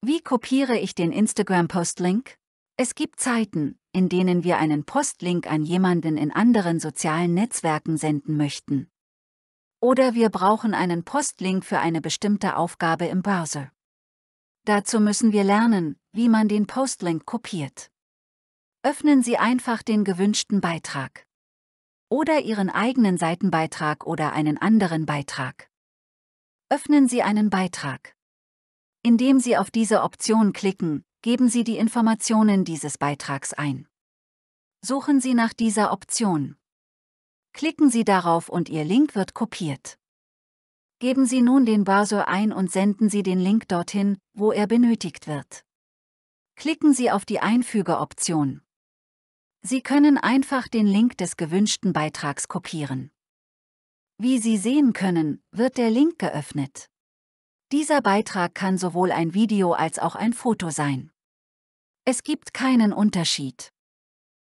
Wie kopiere ich den Instagram-Postlink? Es gibt Zeiten, in denen wir einen Postlink an jemanden in anderen sozialen Netzwerken senden möchten. Oder wir brauchen einen Postlink für eine bestimmte Aufgabe im Browser. Dazu müssen wir lernen, wie man den Postlink kopiert. Öffnen Sie einfach den gewünschten Beitrag. Oder Ihren eigenen Seitenbeitrag oder einen anderen Beitrag. Öffnen Sie einen Beitrag. Indem Sie auf diese Option klicken, geben Sie die Informationen dieses Beitrags ein. Suchen Sie nach dieser Option. Klicken Sie darauf und Ihr Link wird kopiert. Geben Sie nun den Browser ein und senden Sie den Link dorthin, wo er benötigt wird. Klicken Sie auf die Einfügeoption. Sie können einfach den Link des gewünschten Beitrags kopieren. Wie Sie sehen können, wird der Link geöffnet. Dieser Beitrag kann sowohl ein Video als auch ein Foto sein. Es gibt keinen Unterschied.